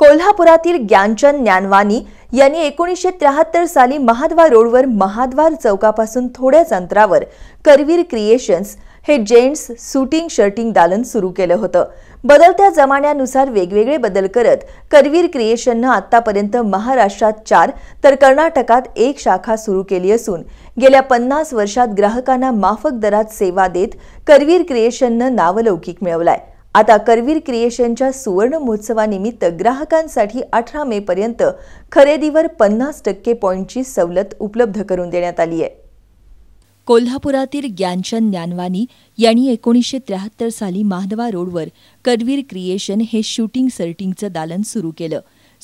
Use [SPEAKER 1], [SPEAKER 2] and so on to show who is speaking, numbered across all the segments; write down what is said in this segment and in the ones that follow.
[SPEAKER 1] कोल्हापुरातील ज्ञानचंद ज्ञानवानी यांनी एकोणीसशे त्र्याहत्तर साली महाद्वार रोडवर महाद्वार चौकापासून थोड्याच अंतरावर करवीर क्रिएशन्स हे जेंट्स सुटिंग शर्टिंग दालन सुरू केलं होतं बदलत्या जमान्यानुसार वेगवेगळे बदल करत करवीर क्रिएशननं आतापर्यंत महाराष्ट्रात चार तर कर्नाटकात एक शाखा सुरू केली असून गेल्या पन्नास वर्षात ग्राहकांना माफक दरात सेवा देत करवीर क्रिएशननं नावलौकिक मिळवलाय आता करवीर क्रिएशनच्या सुवर्ण महोत्सवानिमित्त ग्राहकांसाठी अठरा मे पर्यंत खरेदीवर पन्नास टक्के पॉईंटची सवलत उपलब्ध करून देण्यात आली आहे कोल्हापुरातील ज्ञानचंद ज्ञानवानी यांनी एकोणीसशे त्र्याहत्तर साली महादवा रोडवर करवीर क्रिएशन हे शूटिंग सर्टिंगचं दालन सुरू केलं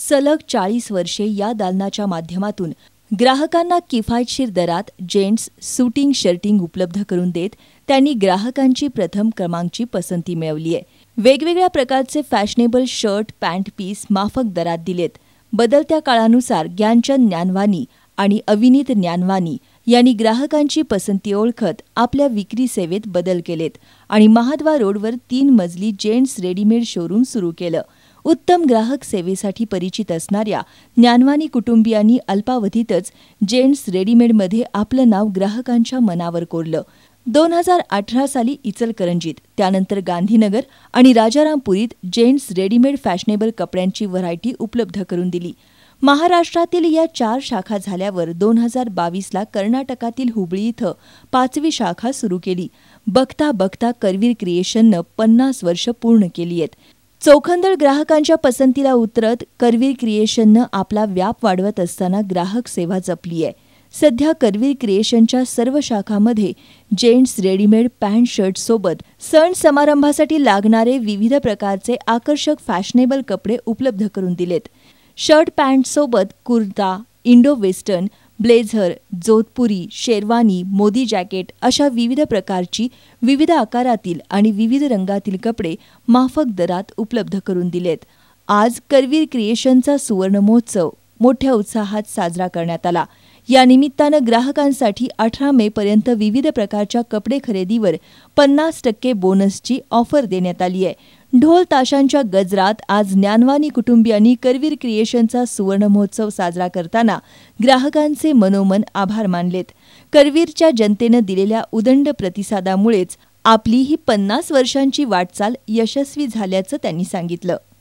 [SPEAKER 1] सलग चाळीस वर्षे या दालनाच्या माध्यमातून ग्राहकांना किफायतशीर दरात जेंट्स सुटिंग शर्टिंग उपलब्ध करून देत त्यांनी ग्राहकांची प्रथम क्रमांकची पसंती मिळवली आहे वेगवेगळ्या प्रकारचे फॅशनेबल शर्ट पॅन्ट पीस माफक दरात दिलेत बदलत्या काळानुसार ज्ञानचंद ज्ञानवानी आणि अविनीत ज्ञानवानी यांनी ग्राहकांची पसंती ओळखत आपल्या विक्री सेवेत बदल केलेत आणि महाद्वा रोडवर तीन मजली जेंट्स रेडीमेड शोरूम सुरू केलं उत्तम ग्राहक सेवेसाठी परिचित असणाऱ्या ज्ञानवानी कुटुंबियांनी अल्पावधीतच जेंट्स रेडीमेडमध्ये आपलं नाव ग्राहकांच्या मनावर कोरलं दोन हजार अठरा साली इचलकरंजीत त्यानंतर गांधीनगर आणि राजारामपुरीत जेंट्स रेडीमेड फॅशनेबल कपड्यांची व्हरायटी उपलब्ध करून दिली महाराष्ट्रातील या चार शाखा झाल्यावर दोन हजार बावीसला कर्नाटकातील हुबळी इथं पाचवी शाखा सुरू केली बघता बघता करवीर क्रिएशननं पन्नास वर्ष पूर्ण केली आहेत चौखंदळ ग्राहकांच्या पसंतीला उतरत करवीर क्रिएशननं आपला व्याप वाढवत असताना ग्राहक सेवा जपली आहे सध्या करवीर क्रिएशनच्या सर्व शाखामध्ये जेंट्स रेडीमेड पॅन्ट सोबत सण समारंभासाठी लागणारे विविध प्रकारचे आकर्षक फॅशनेबल कपडे उपलब्ध करून दिलेत शर्ट सोबत kurta Indo western blazer Jodhpuri sherwani Modi jacket अशा विविध प्रकारची विविध आकारातील आणि विविध रंगातील कपडे माफक दरात उपलब्ध करून दिलेत आज करवीर क्रिएशनचा सुवर्ण महोत्सव मोठ्या उत्साहात साजरा करण्यात आला या निमित्तानं ग्राहकांसाठी अठरा मे पर्यंत विविध प्रकारच्या कपडे खरेदीवर पन्नास टक्के बोनसची ऑफर देण्यात आली आहे ढोल ताशांच्या गजरात आज ज्ञानवानी कुटुंबियांनी करवीर क्रिएशनचा सुवर्ण महोत्सव साजरा करताना ग्राहकांचे मनोमन आभार मानलेत करवीरच्या जनतेनं दिलेल्या उदंड प्रतिसादामुळेच आपली ही पन्नास वर्षांची वाटचाल यशस्वी झाल्याचं त्यांनी सांगितलं